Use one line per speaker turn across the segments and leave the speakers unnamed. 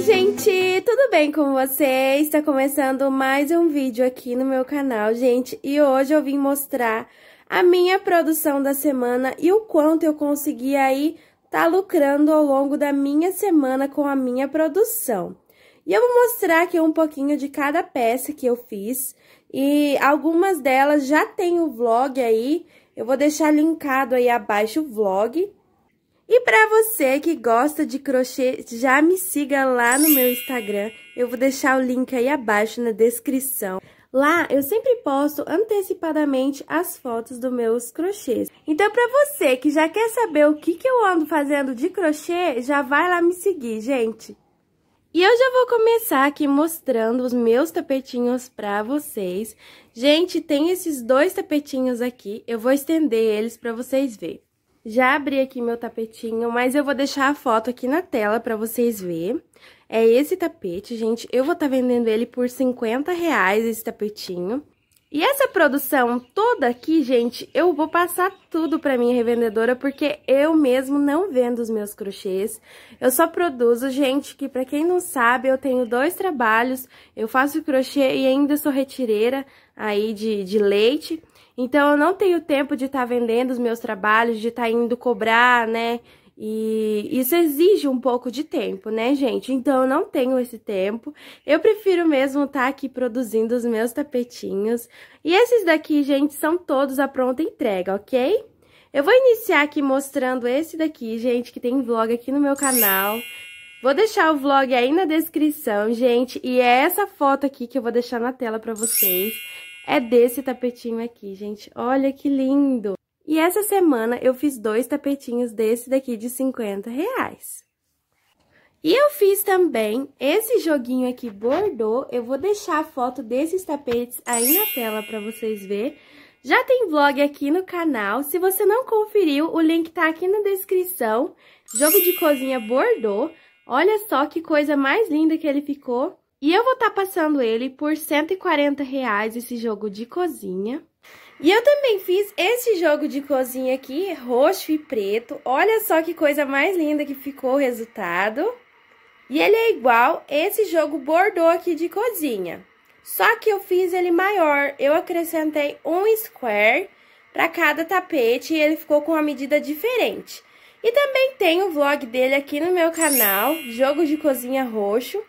Oi, gente! Tudo bem com vocês? Está começando mais um vídeo aqui no meu canal, gente. E hoje eu vim mostrar a minha produção da semana e o quanto eu consegui aí tá lucrando ao longo da minha semana com a minha produção. E eu vou mostrar aqui um pouquinho de cada peça que eu fiz. E algumas delas já tem o vlog aí. Eu vou deixar linkado aí abaixo o vlog. E para você que gosta de crochê, já me siga lá no meu Instagram. Eu vou deixar o link aí abaixo na descrição. Lá eu sempre posto antecipadamente as fotos dos meus crochês. Então para você que já quer saber o que, que eu ando fazendo de crochê, já vai lá me seguir, gente. E eu já vou começar aqui mostrando os meus tapetinhos para vocês. Gente, tem esses dois tapetinhos aqui, eu vou estender eles para vocês verem. Já abri aqui meu tapetinho, mas eu vou deixar a foto aqui na tela pra vocês verem. É esse tapete, gente. Eu vou estar tá vendendo ele por 50 reais, esse tapetinho. E essa produção toda aqui, gente, eu vou passar tudo para minha revendedora, porque eu mesmo não vendo os meus crochês. Eu só produzo, gente, que para quem não sabe, eu tenho dois trabalhos, eu faço crochê e ainda sou retireira aí de, de leite. Então, eu não tenho tempo de estar tá vendendo os meus trabalhos, de estar tá indo cobrar, né, e isso exige um pouco de tempo, né, gente? Então eu não tenho esse tempo. Eu prefiro mesmo estar tá aqui produzindo os meus tapetinhos. E esses daqui, gente, são todos à pronta entrega, ok? Eu vou iniciar aqui mostrando esse daqui, gente, que tem vlog aqui no meu canal. Vou deixar o vlog aí na descrição, gente. E é essa foto aqui que eu vou deixar na tela pra vocês. É desse tapetinho aqui, gente. Olha que lindo! E essa semana eu fiz dois tapetinhos desse daqui de 50 reais. E eu fiz também esse joguinho aqui bordô, eu vou deixar a foto desses tapetes aí na tela para vocês verem. Já tem vlog aqui no canal, se você não conferiu, o link tá aqui na descrição, jogo de cozinha bordô, olha só que coisa mais linda que ele ficou. E eu vou estar tá passando ele por R$ 140 reais, esse jogo de cozinha. E eu também fiz esse jogo de cozinha aqui, roxo e preto. Olha só que coisa mais linda que ficou o resultado. E ele é igual esse jogo bordô aqui de cozinha. Só que eu fiz ele maior, eu acrescentei um square para cada tapete e ele ficou com uma medida diferente. E também tem o vlog dele aqui no meu canal, Jogo de Cozinha Roxo.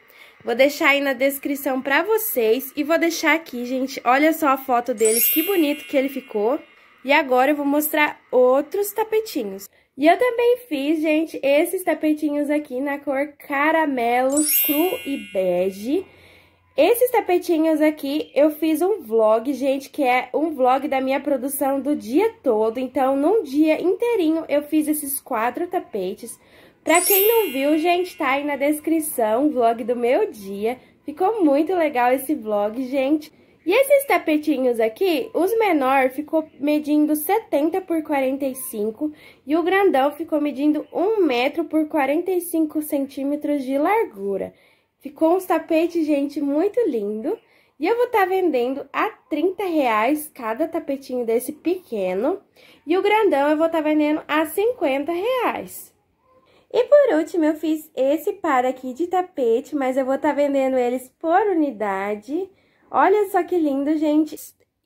Vou deixar aí na descrição pra vocês e vou deixar aqui, gente, olha só a foto deles, que bonito que ele ficou. E agora eu vou mostrar outros tapetinhos. E eu também fiz, gente, esses tapetinhos aqui na cor caramelo, cru e bege. Esses tapetinhos aqui eu fiz um vlog, gente, que é um vlog da minha produção do dia todo. Então, num dia inteirinho eu fiz esses quatro tapetes. Pra quem não viu, gente, tá aí na descrição o vlog do meu dia. Ficou muito legal esse vlog, gente. E esses tapetinhos aqui, os menor ficou medindo 70 por 45 e o grandão ficou medindo 1 metro por 45 centímetros de largura. Ficou uns tapetes, gente, muito lindo. E eu vou estar tá vendendo a 30 reais cada tapetinho desse pequeno. E o grandão eu vou estar tá vendendo a 50 reais. E por último, eu fiz esse par aqui de tapete, mas eu vou estar tá vendendo eles por unidade. Olha só que lindo, gente.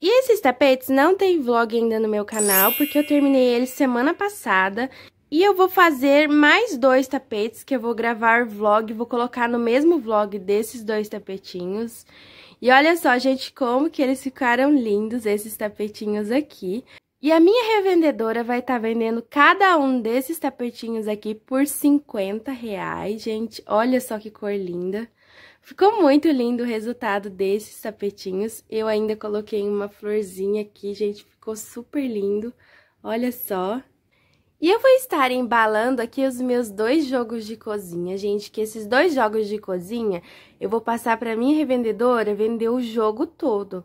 E esses tapetes não tem vlog ainda no meu canal, porque eu terminei eles semana passada. E eu vou fazer mais dois tapetes que eu vou gravar vlog, vou colocar no mesmo vlog desses dois tapetinhos. E olha só, gente, como que eles ficaram lindos, esses tapetinhos aqui. E a minha revendedora vai estar tá vendendo cada um desses tapetinhos aqui por 50 reais, gente. Olha só que cor linda. Ficou muito lindo o resultado desses tapetinhos. Eu ainda coloquei uma florzinha aqui, gente. Ficou super lindo. Olha só. E eu vou estar embalando aqui os meus dois jogos de cozinha, gente, que esses dois jogos de cozinha eu vou passar para minha revendedora vender o jogo todo.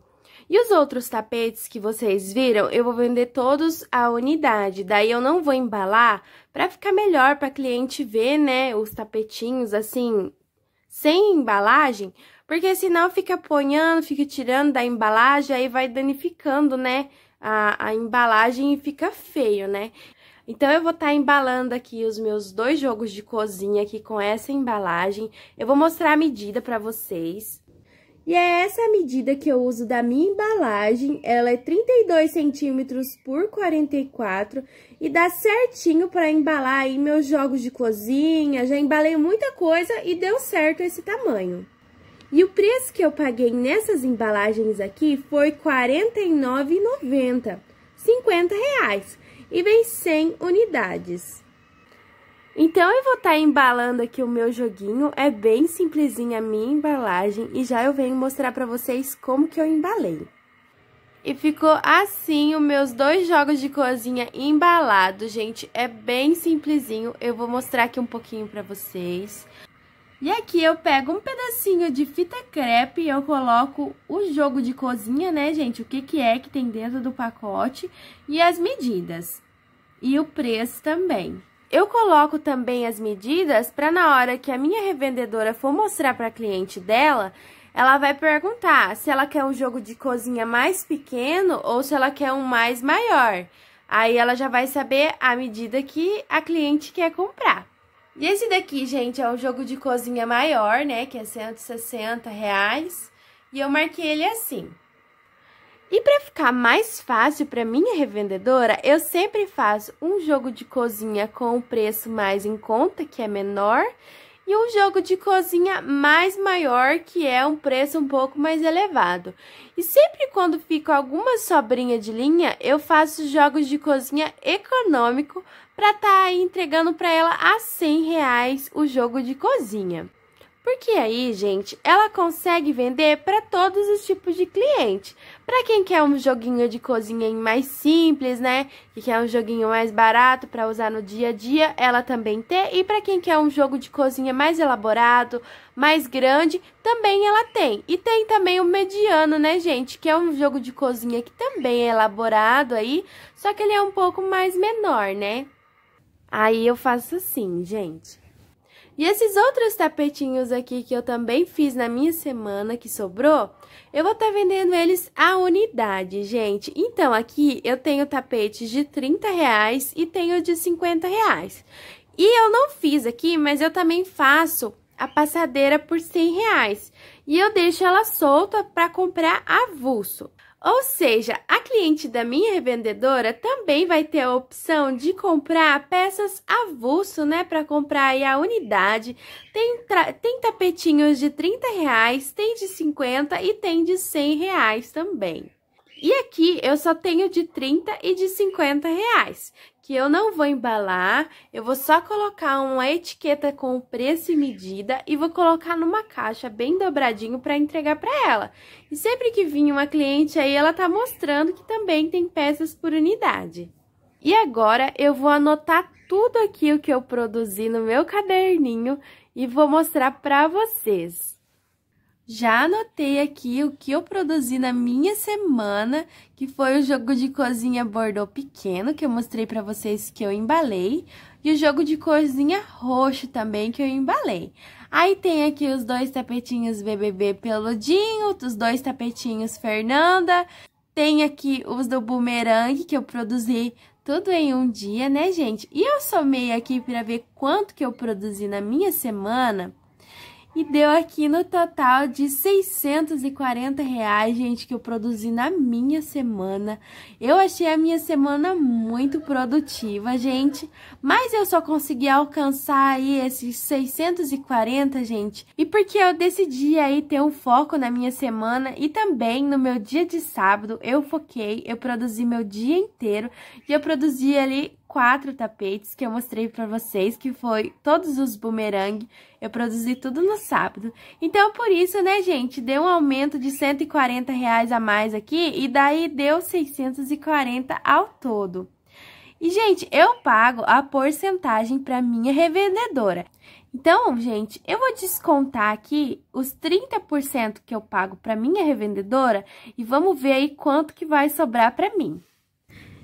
E os outros tapetes que vocês viram, eu vou vender todos a unidade, daí eu não vou embalar para ficar melhor para cliente ver, né, os tapetinhos assim sem embalagem, porque senão fica apanhando, fica tirando da embalagem, aí vai danificando, né, a, a embalagem e fica feio, né? Então, eu vou estar tá embalando aqui os meus dois jogos de cozinha aqui com essa embalagem. Eu vou mostrar a medida para vocês. E é essa medida que eu uso da minha embalagem, ela é 32 centímetros por 44 e dá certinho para embalar aí meus jogos de cozinha, já embalei muita coisa e deu certo esse tamanho. E o preço que eu paguei nessas embalagens aqui foi R$ 49,90, R$ 50 reais, e vem 100 unidades. Então eu vou estar tá embalando aqui o meu joguinho, é bem simplesinha a minha embalagem e já eu venho mostrar para vocês como que eu embalei. E ficou assim os meus dois jogos de cozinha embalados, gente, é bem simplesinho, eu vou mostrar aqui um pouquinho para vocês. E aqui eu pego um pedacinho de fita crepe e eu coloco o jogo de cozinha, né, gente? O que, que é que tem dentro do pacote e as medidas. E o preço também. Eu coloco também as medidas para na hora que a minha revendedora for mostrar para a cliente dela, ela vai perguntar se ela quer um jogo de cozinha mais pequeno ou se ela quer um mais maior. Aí ela já vai saber a medida que a cliente quer comprar. E esse daqui, gente, é um jogo de cozinha maior, né, que é 160 reais. E eu marquei ele assim. E para ficar mais fácil para minha revendedora, eu sempre faço um jogo de cozinha com o preço mais em conta, que é menor, e um jogo de cozinha mais maior, que é um preço um pouco mais elevado. E sempre quando fica alguma sobrinha de linha, eu faço jogos de cozinha econômico para estar tá entregando para ela a 100 reais o jogo de cozinha. Porque aí, gente, ela consegue vender para todos os tipos de cliente. Para quem quer um joguinho de cozinha mais simples, né? Que quer um joguinho mais barato para usar no dia a dia, ela também tem. E para quem quer um jogo de cozinha mais elaborado, mais grande, também ela tem. E tem também o mediano, né, gente? Que é um jogo de cozinha que também é elaborado aí, só que ele é um pouco mais menor, né? Aí eu faço assim, gente. E esses outros tapetinhos aqui que eu também fiz na minha semana, que sobrou, eu vou estar tá vendendo eles a unidade, gente. Então, aqui eu tenho tapetes de 30 reais e tenho de 50 reais. E eu não fiz aqui, mas eu também faço a passadeira por 100 reais. E eu deixo ela solta para comprar avulso. Ou seja, a cliente da minha revendedora também vai ter a opção de comprar peças avulso, né? Para comprar aí a unidade. Tem, tem tapetinhos de 30 reais, tem de 50 e tem de 100 reais também. E aqui eu só tenho de 30 e de 50 reais que eu não vou embalar, eu vou só colocar uma etiqueta com o preço e medida e vou colocar numa caixa bem dobradinho para entregar para ela. E sempre que vir uma cliente aí, ela tá mostrando que também tem peças por unidade. E agora eu vou anotar tudo aqui o que eu produzi no meu caderninho e vou mostrar para vocês. Já anotei aqui o que eu produzi na minha semana, que foi o jogo de cozinha bordô pequeno, que eu mostrei para vocês que eu embalei, e o jogo de cozinha roxo também, que eu embalei. Aí tem aqui os dois tapetinhos BBB peludinho, os dois tapetinhos Fernanda, tem aqui os do bumerangue, que eu produzi tudo em um dia, né, gente? E eu somei aqui para ver quanto que eu produzi na minha semana e deu aqui no total de 640 reais, gente, que eu produzi na minha semana. Eu achei a minha semana muito produtiva, gente. Mas eu só consegui alcançar aí esses 640, gente. E porque eu decidi aí ter um foco na minha semana e também no meu dia de sábado eu foquei, eu produzi meu dia inteiro e eu produzi ali quatro tapetes que eu mostrei para vocês, que foi todos os bumerangue, eu produzi tudo no sábado. Então, por isso, né, gente, deu um aumento de 140 reais a mais aqui e daí deu 640 ao todo. E, gente, eu pago a porcentagem para minha revendedora. Então, gente, eu vou descontar aqui os 30% que eu pago para minha revendedora e vamos ver aí quanto que vai sobrar para mim.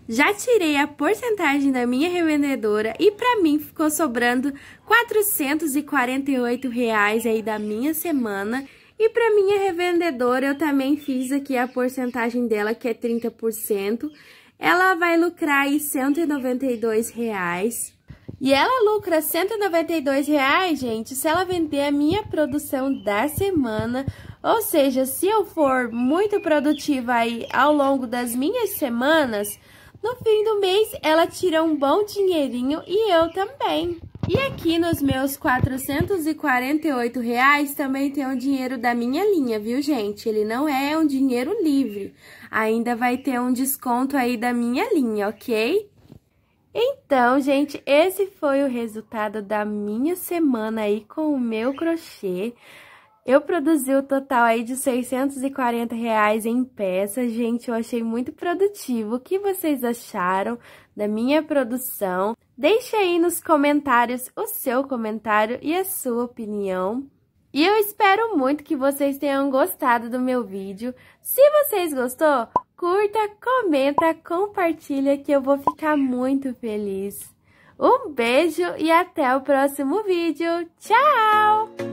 Já tirei a porcentagem da minha revendedora e para mim ficou sobrando R$ 448 reais aí da minha semana. E para minha revendedora eu também fiz aqui a porcentagem dela que é 30%. Ela vai lucrar aí R$ 192. Reais. E ela lucra R$ 192, reais, gente, se ela vender a minha produção da semana. Ou seja, se eu for muito produtiva aí ao longo das minhas semanas, no fim do mês, ela tira um bom dinheirinho e eu também. E aqui nos meus 448 reais também tem o dinheiro da minha linha, viu, gente? Ele não é um dinheiro livre. Ainda vai ter um desconto aí da minha linha, ok? Então, gente, esse foi o resultado da minha semana aí com o meu crochê. Eu produzi o total aí de 640 reais em peças, gente, eu achei muito produtivo. O que vocês acharam da minha produção? Deixe aí nos comentários o seu comentário e a sua opinião. E eu espero muito que vocês tenham gostado do meu vídeo. Se vocês gostou, curta, comenta, compartilha que eu vou ficar muito feliz. Um beijo e até o próximo vídeo. Tchau!